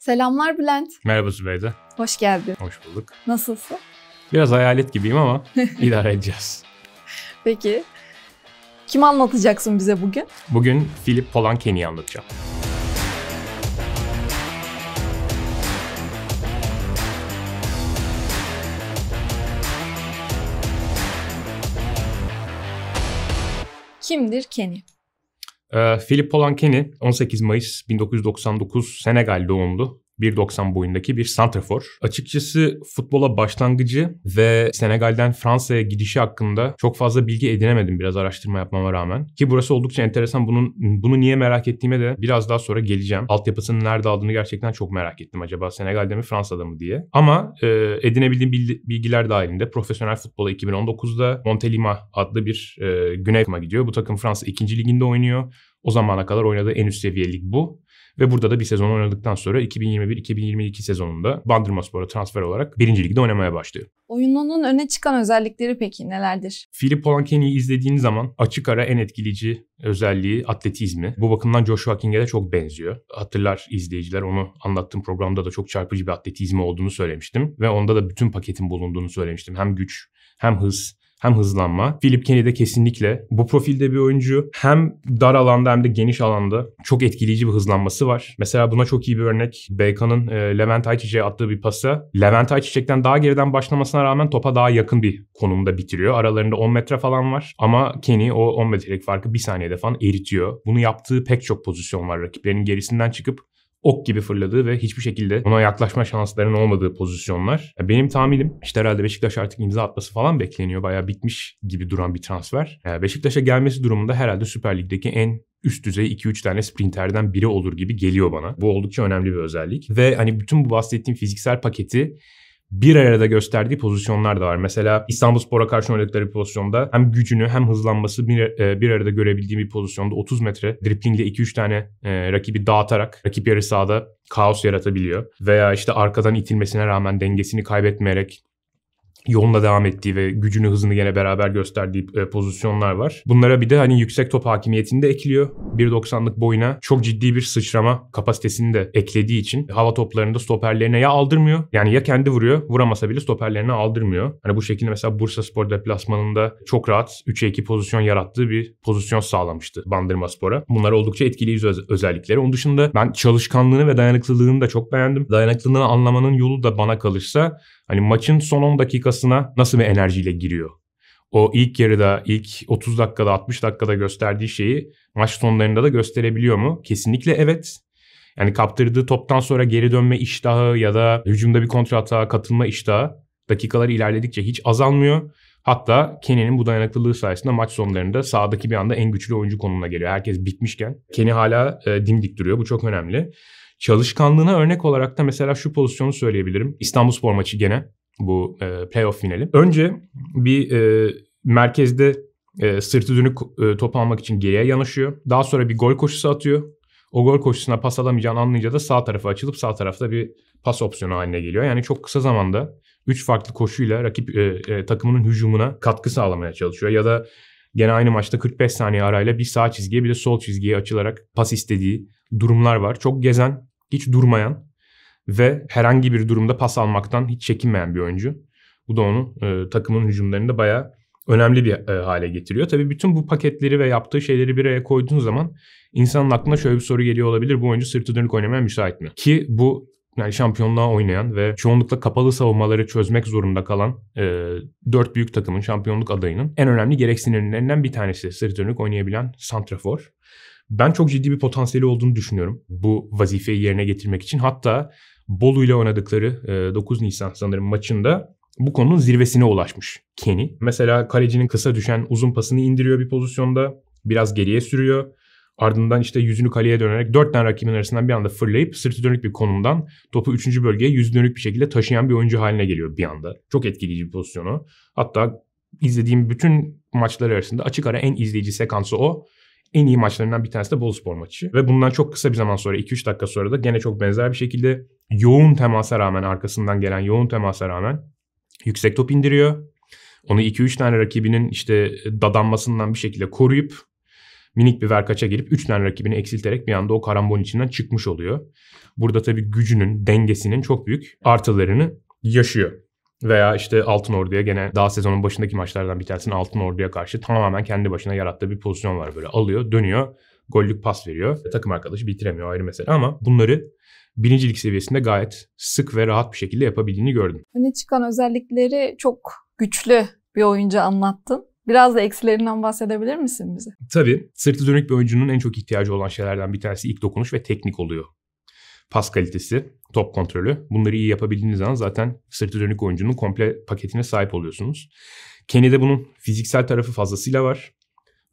Selamlar Bülent. Merhaba Zübeyde. Hoş geldin. Hoş bulduk. Nasılsın? Biraz hayalet gibiyim ama idare edeceğiz. Peki. Kim anlatacaksın bize bugün? Bugün Philip Polanke'yi anlatacağım. Kimdir Kenny? Philip ee, Polanke'ni 18 Mayıs 1999 Senegal doğumlu 1.90 boyundaki bir santrafor. Açıkçası futbola başlangıcı ve Senegal'den Fransa'ya gidişi hakkında çok fazla bilgi edinemedim biraz araştırma yapmama rağmen. Ki burası oldukça enteresan. Bunun bunu niye merak ettiğime de biraz daha sonra geleceğim. Altyapısının nerede aldığını gerçekten çok merak ettim. Acaba Senegal'de mi Fransa'da mı diye. Ama e, edinebildiğim bilgiler dahilinde profesyonel futbola 2019'da Montelima adlı bir e, Güney takıma gidiyor. Bu takım Fransa 2. liginde oynuyor. O zamana kadar oynadığı en üst seviye lig bu. Ve burada da bir sezon oynadıktan sonra 2021-2022 sezonunda Bandırma Spor'a transfer olarak birinci ligde oynamaya başladı. Oyununun öne çıkan özellikleri peki nelerdir? Philip Polankene'yi izlediğin zaman açık ara en etkileyici özelliği atletizmi. Bu bakımdan Joshua King'e de çok benziyor. Hatırlar izleyiciler onu anlattığım programda da çok çarpıcı bir atletizmi olduğunu söylemiştim. Ve onda da bütün paketin bulunduğunu söylemiştim. Hem güç hem hız hem hızlanma. Philip Kenny de kesinlikle bu profilde bir oyuncu. Hem dar alanda hem de geniş alanda çok etkileyici bir hızlanması var. Mesela buna çok iyi bir örnek. Beykan'ın e, Levent Ayçiçek'e attığı bir pası. Levent Ayçiçek'ten daha geriden başlamasına rağmen topa daha yakın bir konumda bitiriyor. Aralarında 10 metre falan var. Ama Kenny o 10 metrelik farkı bir saniyede falan eritiyor. Bunu yaptığı pek çok pozisyon var. Rakiplerin gerisinden çıkıp ok gibi fırladığı ve hiçbir şekilde ona yaklaşma şanslarının olmadığı pozisyonlar. Ya benim tahminim işte herhalde Beşiktaş artık imza atması falan bekleniyor. Bayağı bitmiş gibi duran bir transfer. Ya Beşiktaş'a gelmesi durumunda herhalde Süper Lig'deki en üst düzey 2-3 tane sprinterden biri olur gibi geliyor bana. Bu oldukça önemli bir özellik. Ve hani bütün bu bahsettiğim fiziksel paketi bir arada gösterdiği pozisyonlar da var. Mesela İstanbulspor'a karşı oynadıkları pozisyonda hem gücünü hem hızlanması bir, e, bir arada görebildiğim bir pozisyonda 30 metre driplingle 2-3 tane e, rakibi dağıtarak rakip yarı sahada kaos yaratabiliyor. Veya işte arkadan itilmesine rağmen dengesini kaybetmeyerek yoluna devam ettiği ve gücünü hızını gene beraber gösterdiği e, pozisyonlar var. Bunlara bir de hani yüksek top hakimiyetini de ekliyor. 1.90'lık boyuna çok ciddi bir sıçrama kapasitesini de eklediği için hava toplarında stoperlerine ya aldırmıyor. Yani ya kendi vuruyor vuramasa bile stoperlerine aldırmıyor. Hani bu şekilde mesela Bursa Spor deplasmanında çok rahat 3'e 2 pozisyon yarattığı bir pozisyon sağlamıştı Bandırma Spor'a. Bunlar oldukça etkileyici öz- özellikleri. Onun dışında ben çalışkanlığını ve dayanıklılığını da çok beğendim. Dayanıklılığını anlamanın yolu da bana kalırsa Hani maçın son 10 dakikasına nasıl bir enerjiyle giriyor? O ilk yarıda, ilk 30 dakikada, 60 dakikada gösterdiği şeyi maç sonlarında da gösterebiliyor mu? Kesinlikle evet. Yani kaptırdığı toptan sonra geri dönme iştahı ya da hücumda bir kontra hata katılma iştahı dakikalar ilerledikçe hiç azalmıyor. Hatta Kenny'nin bu dayanıklılığı sayesinde maç sonlarında sağdaki bir anda en güçlü oyuncu konumuna geliyor. Herkes bitmişken Kenny hala e, dimdik duruyor. Bu çok önemli. Çalışkanlığına örnek olarak da mesela şu pozisyonu söyleyebilirim. İstanbul Spor maçı gene bu e, playoff finali. Önce bir e, merkezde e, sırtı dönük e, top almak için geriye yanaşıyor. Daha sonra bir gol koşusu atıyor. O gol koşusuna pas alamayacağını anlayınca da sağ tarafa açılıp sağ tarafta bir pas opsiyonu haline geliyor. Yani çok kısa zamanda 3 farklı koşuyla rakip e, e, takımının hücumuna katkı sağlamaya çalışıyor. Ya da gene aynı maçta 45 saniye arayla bir sağ çizgiye bir de sol çizgiye açılarak pas istediği durumlar var. Çok gezen hiç durmayan ve herhangi bir durumda pas almaktan hiç çekinmeyen bir oyuncu. Bu da onu e, takımın hücumlarında bayağı önemli bir e, hale getiriyor. Tabii bütün bu paketleri ve yaptığı şeyleri bir araya koyduğun zaman insanın aklına şöyle bir soru geliyor olabilir. Bu oyuncu sırtı dönük oynamaya müsait mi? Ki bu yani şampiyonluğa oynayan ve çoğunlukla kapalı savunmaları çözmek zorunda kalan e, dört büyük takımın şampiyonluk adayının en önemli gereksinimlerinden bir tanesi sırtı dönük oynayabilen Santrafor. Ben çok ciddi bir potansiyeli olduğunu düşünüyorum bu vazifeyi yerine getirmek için. Hatta Bolu ile oynadıkları 9 e, Nisan sanırım maçında bu konunun zirvesine ulaşmış Kenny. Mesela kalecinin kısa düşen uzun pasını indiriyor bir pozisyonda. Biraz geriye sürüyor. Ardından işte yüzünü kaleye dönerek dört tane rakibin arasından bir anda fırlayıp sırtı dönük bir konumdan topu üçüncü bölgeye yüz dönük bir şekilde taşıyan bir oyuncu haline geliyor bir anda. Çok etkileyici bir pozisyonu. Hatta izlediğim bütün maçlar arasında açık ara en izleyici sekansı o en iyi maçlarından bir tanesi de Boluspor maçı. Ve bundan çok kısa bir zaman sonra 2-3 dakika sonra da gene çok benzer bir şekilde yoğun temasa rağmen arkasından gelen yoğun temasa rağmen yüksek top indiriyor. Onu 2-3 tane rakibinin işte e, dadanmasından bir şekilde koruyup minik bir verkaça girip 3 tane rakibini eksilterek bir anda o karambol içinden çıkmış oluyor. Burada tabii gücünün, dengesinin çok büyük artılarını yaşıyor. Veya işte Altın Ordu'ya gene daha sezonun başındaki maçlardan bir tanesini Altın Ordu'ya karşı tamamen kendi başına yarattığı bir pozisyon var böyle. Alıyor, dönüyor, gollük pas veriyor. Takım arkadaşı bitiremiyor ayrı mesele ama bunları birincilik seviyesinde gayet sık ve rahat bir şekilde yapabildiğini gördüm. Öne çıkan özellikleri çok güçlü bir oyuncu anlattın. Biraz da eksilerinden bahsedebilir misin bize? Tabii. Sırtı dönük bir oyuncunun en çok ihtiyacı olan şeylerden bir tanesi ilk dokunuş ve teknik oluyor. Pas kalitesi top kontrolü. Bunları iyi yapabildiğiniz zaman zaten sırtı dönük oyuncunun komple paketine sahip oluyorsunuz. Kenny'de bunun fiziksel tarafı fazlasıyla var.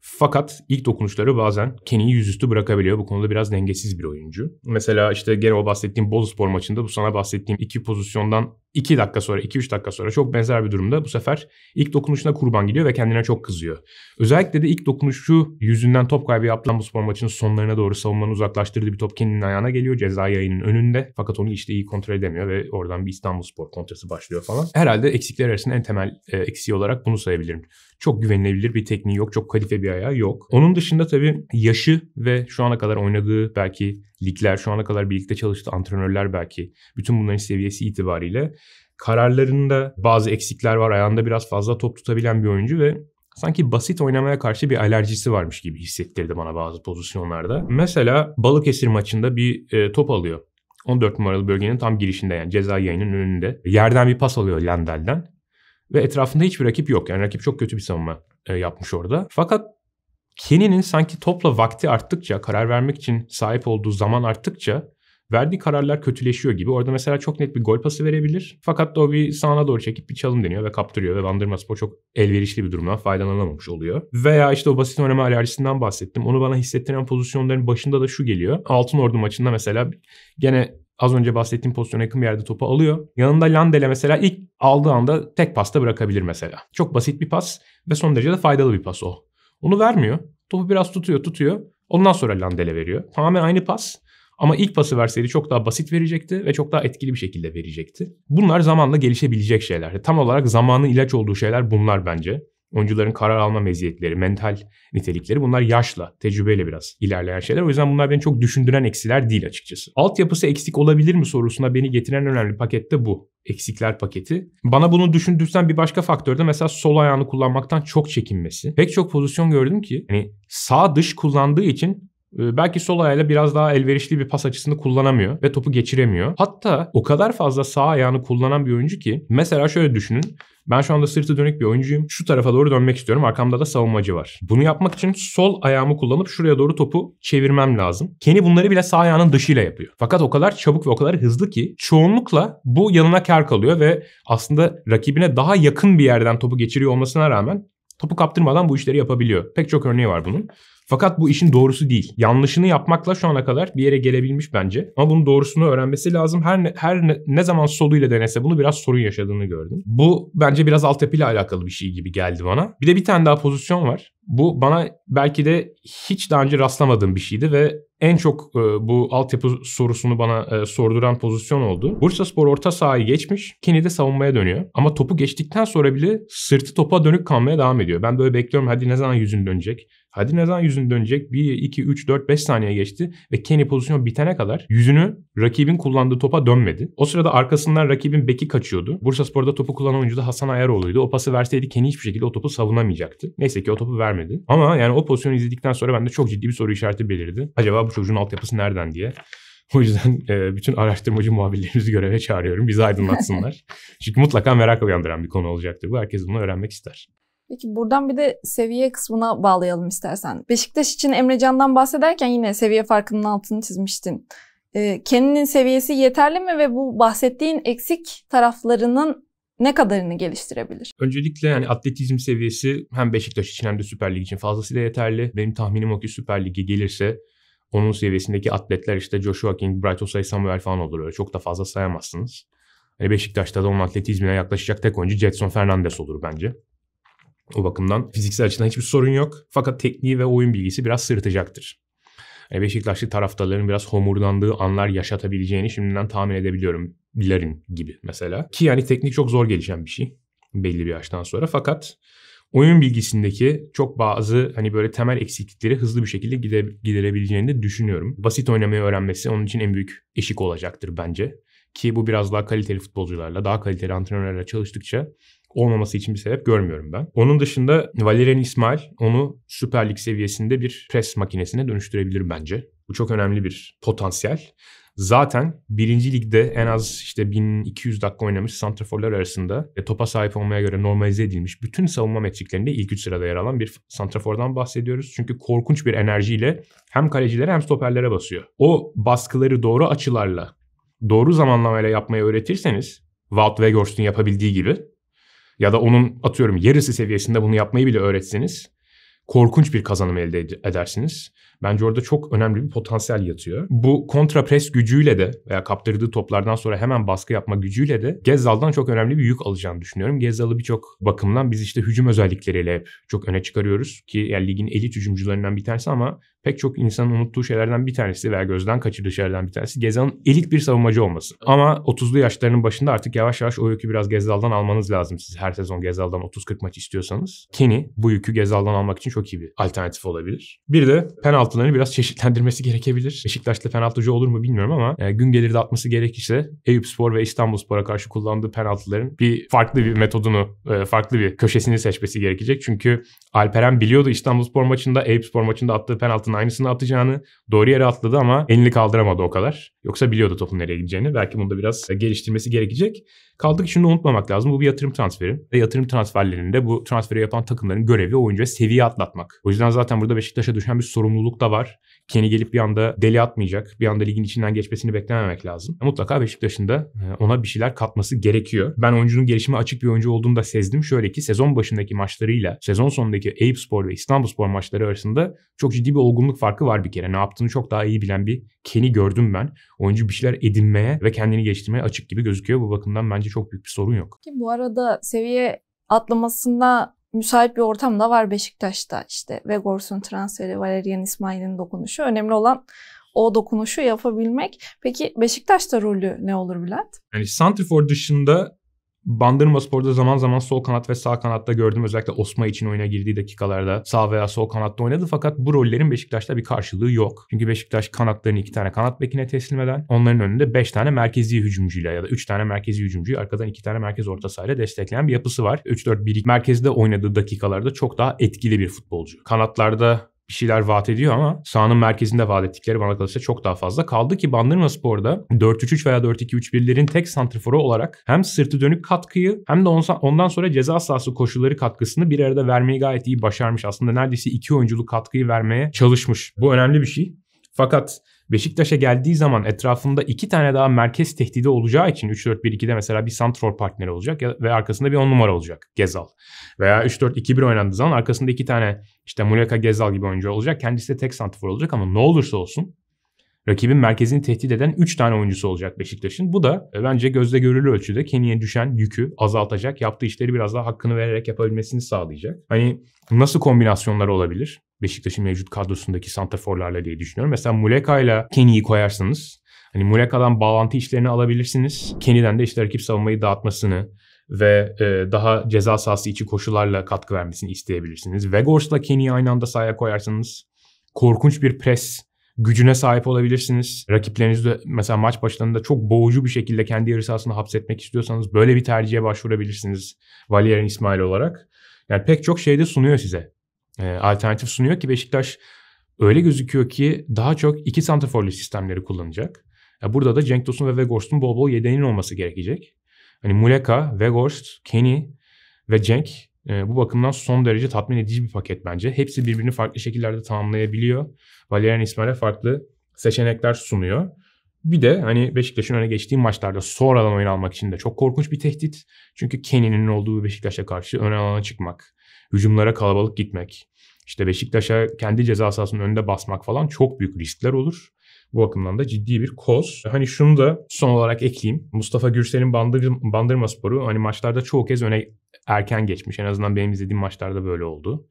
Fakat ilk dokunuşları bazen Kenny'yi yüzüstü bırakabiliyor. Bu konuda biraz dengesiz bir oyuncu. Mesela işte gene o bahsettiğim Boluspor maçında bu sana bahsettiğim iki pozisyondan 2 dakika sonra, 2-3 dakika sonra çok benzer bir durumda bu sefer ilk dokunuşuna kurban gidiyor ve kendine çok kızıyor. Özellikle de ilk dokunuşu yüzünden top kaybı yaptıran bu spor maçının sonlarına doğru savunmanın uzaklaştırdığı bir top kendinin ayağına geliyor. Ceza yayının önünde fakat onu işte iyi kontrol edemiyor ve oradan bir İstanbul Spor kontrası başlıyor falan. Herhalde eksikler arasında en temel e, eksiği olarak bunu sayabilirim. Çok güvenilebilir bir tekniği yok, çok kalife bir ayağı yok. Onun dışında tabii yaşı ve şu ana kadar oynadığı belki ligler, şu ana kadar birlikte çalıştı antrenörler belki. Bütün bunların seviyesi itibariyle. Kararlarında bazı eksikler var. Ayağında biraz fazla top tutabilen bir oyuncu ve sanki basit oynamaya karşı bir alerjisi varmış gibi hissettirdi bana bazı pozisyonlarda. Mesela Balıkesir maçında bir e, top alıyor. 14 numaralı bölgenin tam girişinde yani ceza yayının önünde. Yerden bir pas alıyor Lendel'den. Ve etrafında hiçbir rakip yok. Yani rakip çok kötü bir savunma e, yapmış orada. Fakat Kenny'nin sanki topla vakti arttıkça, karar vermek için sahip olduğu zaman arttıkça verdiği kararlar kötüleşiyor gibi. Orada mesela çok net bir gol pası verebilir. Fakat da o bir sağına doğru çekip bir çalım deniyor ve kaptırıyor ve Bandırmaspor çok elverişli bir durumdan faydalanamamış oluyor. Veya işte o basit oynama alerjisinden bahsettim. Onu bana hissettiren pozisyonların başında da şu geliyor. Altın Ordu maçında mesela gene az önce bahsettiğim pozisyona yakın bir yerde topu alıyor. Yanında Landele mesela ilk aldığı anda tek pasta bırakabilir mesela. Çok basit bir pas ve son derece de faydalı bir pas o onu vermiyor. Topu biraz tutuyor tutuyor. Ondan sonra Landele veriyor. Tamamen aynı pas. Ama ilk pası verseydi çok daha basit verecekti ve çok daha etkili bir şekilde verecekti. Bunlar zamanla gelişebilecek şeyler. Tam olarak zamanın ilaç olduğu şeyler bunlar bence. Oyuncuların karar alma meziyetleri, mental nitelikleri bunlar yaşla, tecrübeyle biraz ilerleyen şeyler. O yüzden bunlar beni çok düşündüren eksiler değil açıkçası. Altyapısı eksik olabilir mi sorusuna beni getiren önemli paket de bu. Eksikler paketi. Bana bunu düşündürsen bir başka faktör de mesela sol ayağını kullanmaktan çok çekinmesi. Pek çok pozisyon gördüm ki hani sağ dış kullandığı için ee, belki sol ayağıyla biraz daha elverişli bir pas açısını kullanamıyor ve topu geçiremiyor. Hatta o kadar fazla sağ ayağını kullanan bir oyuncu ki mesela şöyle düşünün. Ben şu anda sırtı dönük bir oyuncuyum. Şu tarafa doğru dönmek istiyorum. Arkamda da savunmacı var. Bunu yapmak için sol ayağımı kullanıp şuraya doğru topu çevirmem lazım. Kenny bunları bile sağ ayağının dışıyla yapıyor. Fakat o kadar çabuk ve o kadar hızlı ki çoğunlukla bu yanına kar kalıyor ve aslında rakibine daha yakın bir yerden topu geçiriyor olmasına rağmen topu kaptırmadan bu işleri yapabiliyor. Pek çok örneği var bunun. Fakat bu işin doğrusu değil. Yanlışını yapmakla şu ana kadar bir yere gelebilmiş bence. Ama bunun doğrusunu öğrenmesi lazım. Her ne, her ne, ne zaman soluyla denese bunu biraz sorun yaşadığını gördüm. Bu bence biraz altyapıyla alakalı bir şey gibi geldi bana. Bir de bir tane daha pozisyon var. Bu bana belki de hiç daha önce rastlamadığım bir şeydi ve en çok e, bu altyapı sorusunu bana e, sorduran pozisyon oldu. Bursa Spor orta sahayı geçmiş. Kenny de savunmaya dönüyor. Ama topu geçtikten sonra bile sırtı topa dönük kalmaya devam ediyor. Ben böyle bekliyorum hadi ne zaman yüzünü dönecek. Kadir ne zaman yüzünü dönecek? 1, 2, 3, 4, 5 saniye geçti ve Kenny pozisyon bitene kadar yüzünü rakibin kullandığı topa dönmedi. O sırada arkasından rakibin beki kaçıyordu. Bursa Spor'da topu kullanan oyuncu da Hasan Ayaroğlu'ydu. O pası verseydi Kenny hiçbir şekilde o topu savunamayacaktı. Neyse ki o topu vermedi. Ama yani o pozisyonu izledikten sonra bende çok ciddi bir soru işareti belirdi. Acaba bu çocuğun altyapısı nereden diye. O yüzden e, bütün araştırmacı muhabirlerimizi göreve çağırıyorum. Bizi aydınlatsınlar. Çünkü mutlaka merak uyandıran bir konu olacaktır bu. Herkes bunu öğrenmek ister. Peki buradan bir de seviye kısmına bağlayalım istersen. Beşiktaş için Emrecan'dan bahsederken yine seviye farkının altını çizmiştin. Ee, Kenan'ın seviyesi yeterli mi ve bu bahsettiğin eksik taraflarının ne kadarını geliştirebilir? Öncelikle yani atletizm seviyesi hem Beşiktaş için hem de Süper Lig için fazlasıyla yeterli. Benim tahminim o ki Süper Lig'e gelirse onun seviyesindeki atletler işte Joshua King, Bright Osay, Samuel falan olur. Öyle çok da fazla sayamazsınız. Hani Beşiktaş'ta da onun atletizmine yaklaşacak tek oyuncu Jetson Fernandes olur bence. O bakımdan fiziksel açıdan hiçbir sorun yok. Fakat tekniği ve oyun bilgisi biraz sırıtacaktır. E, Beşiktaşlı taraftarların biraz homurdandığı anlar yaşatabileceğini şimdiden tahmin edebiliyorum. Bilerin gibi mesela. Ki yani teknik çok zor gelişen bir şey belli bir yaştan sonra. Fakat oyun bilgisindeki çok bazı hani böyle temel eksiklikleri hızlı bir şekilde gide, giderebileceğini de düşünüyorum. Basit oynamayı öğrenmesi onun için en büyük eşik olacaktır bence. Ki bu biraz daha kaliteli futbolcularla, daha kaliteli antrenörlerle çalıştıkça olmaması için bir sebep görmüyorum ben. Onun dışında Valerian İsmail onu Süper Lig seviyesinde bir pres makinesine dönüştürebilir bence. Bu çok önemli bir potansiyel. Zaten birinci ligde en az işte 1200 dakika oynamış santraforlar arasında ve topa sahip olmaya göre normalize edilmiş bütün savunma metriklerinde ilk 3 sırada yer alan bir santrafordan bahsediyoruz. Çünkü korkunç bir enerjiyle hem kalecilere hem stoperlere basıyor. O baskıları doğru açılarla, doğru zamanlamayla yapmayı öğretirseniz Wout Weghorst'un yapabildiği gibi ya da onun atıyorum yarısı seviyesinde bunu yapmayı bile öğretseniz korkunç bir kazanım elde edersiniz. Bence orada çok önemli bir potansiyel yatıyor. Bu kontrapres gücüyle de veya kaptırdığı toplardan sonra hemen baskı yapma gücüyle de Gezzal'dan çok önemli bir yük alacağını düşünüyorum. Gezzal'ı birçok bakımdan biz işte hücum özellikleriyle çok öne çıkarıyoruz ki yani ligin elit hücumcularından bir tanesi ama pek çok insanın unuttuğu şeylerden bir tanesi veya gözden kaçırdığı şeylerden bir tanesi Gezal'ın elit bir savunmacı olması. Ama 30'lu yaşlarının başında artık yavaş yavaş o yükü biraz Gezal'dan almanız lazım. Siz her sezon Gezal'dan 30-40 maç istiyorsanız. Kenny bu yükü Gezal'dan almak için çok iyi bir alternatif olabilir. Bir de penaltılarını biraz çeşitlendirmesi gerekebilir. Beşiktaş'ta penaltıcı olur mu bilmiyorum ama e, gün gelir de atması gerekirse Eyüp Spor ve İstanbul Spor'a karşı kullandığı penaltıların bir farklı bir metodunu, e, farklı bir köşesini seçmesi gerekecek. Çünkü Alperen biliyordu İstanbul Spor maçında, Eyüp Spor maçında attığı penaltının aynısını atacağını doğru yere atladı ama elini kaldıramadı o kadar. Yoksa biliyordu topun nereye gideceğini. Belki bunu da biraz e, geliştirmesi gerekecek. Kaldı ki şunu unutmamak lazım. Bu bir yatırım transferi. Ve yatırım transferlerinde bu transferi yapan takımların görevi oyuncuya seviye atlatmak. O yüzden zaten burada Beşiktaş'a düşen bir sorumluluk da var. Kendi gelip bir anda deli atmayacak. Bir anda ligin içinden geçmesini beklememek lazım. E, mutlaka Beşiktaş'ın da e, ona bir şeyler katması gerekiyor. Ben oyuncunun gelişimi açık bir oyuncu olduğunu da sezdim. Şöyle ki sezon başındaki maçlarıyla sezon sonundaki Eyüp Spor ve İstanbul Spor maçları arasında çok ciddi bir olgu olgunluk farkı var bir kere. Ne yaptığını çok daha iyi bilen bir Ken'i gördüm ben. Oyuncu bir şeyler edinmeye ve kendini geliştirmeye açık gibi gözüküyor. Bu bakımdan bence çok büyük bir sorun yok. Ki bu arada seviye atlamasında müsait bir ortam da var Beşiktaş'ta. İşte Vegors'un transferi, Valerian İsmail'in dokunuşu. Önemli olan o dokunuşu yapabilmek. Peki Beşiktaş'ta rolü ne olur Bülent? Yani Santrifor dışında Bandırma Spor'da zaman zaman sol kanat ve sağ kanatta gördüm. Özellikle Osma için oyuna girdiği dakikalarda sağ veya sol kanatta oynadı. Fakat bu rollerin Beşiktaş'ta bir karşılığı yok. Çünkü Beşiktaş kanatlarını iki tane kanat bekine teslim eden, onların önünde beş tane merkezi hücumcuyla ya da üç tane merkezi hücumcuyu arkadan iki tane merkez orta sahayla destekleyen bir yapısı var. 3-4-1-2 merkezde oynadığı dakikalarda çok daha etkili bir futbolcu. Kanatlarda bir şeyler vaat ediyor ama sahanın merkezinde vaat ettikleri bana kalırsa çok daha fazla. Kaldı ki Bandırma Spor'da 4-3-3 veya 4-2-3-1'lerin tek santriforu olarak hem sırtı dönük katkıyı hem de ondan sonra ceza sahası koşulları katkısını bir arada vermeyi gayet iyi başarmış. Aslında neredeyse iki oyunculuk katkıyı vermeye çalışmış. Bu önemli bir şey. Fakat Beşiktaş'a geldiği zaman etrafında iki tane daha merkez tehdidi olacağı için 3-4-1-2'de mesela bir santror partneri olacak ya, ve arkasında bir on numara olacak Gezal. Veya 3-4-2-1 oynandığı zaman arkasında iki tane işte Muleka Gezal gibi oyuncu olacak. Kendisi de tek santrfor olacak ama ne olursa olsun rakibin merkezini tehdit eden 3 tane oyuncusu olacak Beşiktaş'ın. Bu da e, bence gözde görülür ölçüde Kenny'e düşen yükü azaltacak. Yaptığı işleri biraz daha hakkını vererek yapabilmesini sağlayacak. Hani nasıl kombinasyonlar olabilir? Beşiktaş'ın mevcut kadrosundaki santraforlarla diye düşünüyorum. Mesela Muleka ile Kenny'yi koyarsanız hani Muleka'dan bağlantı işlerini alabilirsiniz. Kenny'den de işte rakip savunmayı dağıtmasını ve e, daha ceza sahası içi koşularla katkı vermesini isteyebilirsiniz. Vegors'la Kenny'yi aynı anda sahaya koyarsanız korkunç bir pres gücüne sahip olabilirsiniz. Rakipleriniz de mesela maç başlarında çok boğucu bir şekilde kendi yarı sahasını hapsetmek istiyorsanız böyle bir tercihe başvurabilirsiniz Valerian İsmail olarak. Yani pek çok şey de sunuyor size e, alternatif sunuyor ki Beşiktaş öyle gözüküyor ki daha çok iki santraforlu sistemleri kullanacak. Ya burada da Cenk Tosun ve Weghorst'un bol bol yedeğinin olması gerekecek. Hani Muleka, Weghorst, Kenny ve Cenk e, bu bakımdan son derece tatmin edici bir paket bence. Hepsi birbirini farklı şekillerde tamamlayabiliyor. Valerian İsmail'e farklı seçenekler sunuyor. Bir de hani Beşiktaş'ın öne geçtiği maçlarda sonradan oyun almak için de çok korkunç bir tehdit. Çünkü Kenny'nin olduğu Beşiktaş'a karşı ön alana çıkmak, hücumlara kalabalık gitmek, işte Beşiktaş'a kendi ceza sahasının önünde basmak falan çok büyük riskler olur. Bu bakımdan da ciddi bir koz. Hani şunu da son olarak ekleyeyim. Mustafa Gürsel'in Bandır, Bandırma Sporu hani maçlarda çoğu kez öne erken geçmiş. En azından benim izlediğim maçlarda böyle oldu.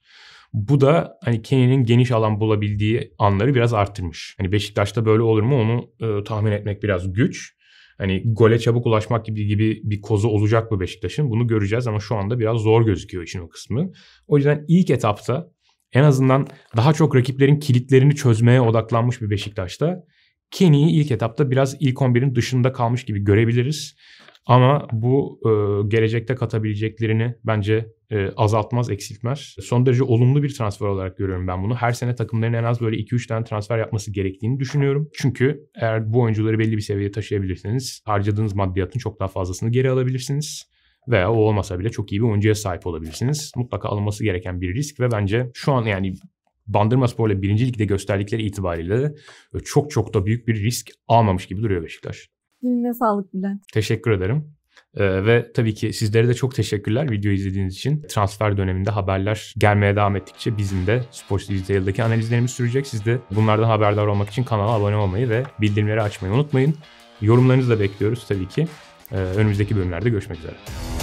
Bu da hani Kenny'nin geniş alan bulabildiği anları biraz arttırmış. Hani Beşiktaş'ta böyle olur mu onu e, tahmin etmek biraz güç hani gole çabuk ulaşmak gibi gibi bir kozu olacak mı Beşiktaş'ın? Bunu göreceğiz ama şu anda biraz zor gözüküyor işin o kısmı. O yüzden ilk etapta en azından daha çok rakiplerin kilitlerini çözmeye odaklanmış bir Beşiktaş'ta Kenny'yi ilk etapta biraz ilk 11'in dışında kalmış gibi görebiliriz. Ama bu e, gelecekte katabileceklerini bence e, azaltmaz, eksiltmez. Son derece olumlu bir transfer olarak görüyorum ben bunu. Her sene takımların en az böyle 2-3 tane transfer yapması gerektiğini düşünüyorum. Çünkü eğer bu oyuncuları belli bir seviyeye taşıyabilirseniz harcadığınız maddiyatın çok daha fazlasını geri alabilirsiniz veya o olmasa bile çok iyi bir oyuncuya sahip olabilirsiniz. Mutlaka alınması gereken bir risk ve bence şu an yani Bandırma Spor'la birinci ligde gösterdikleri itibariyle çok çok da büyük bir risk almamış gibi duruyor Beşiktaş. Diline sağlık Bülent. Teşekkür ederim. Ee, ve tabii ki sizlere de çok teşekkürler video izlediğiniz için. Transfer döneminde haberler gelmeye devam ettikçe bizim de Sports Digital'daki analizlerimiz sürecek. Siz de bunlardan haberdar olmak için kanala abone olmayı ve bildirimleri açmayı unutmayın. Yorumlarınızı da bekliyoruz tabii ki. Ee, önümüzdeki bölümlerde görüşmek üzere.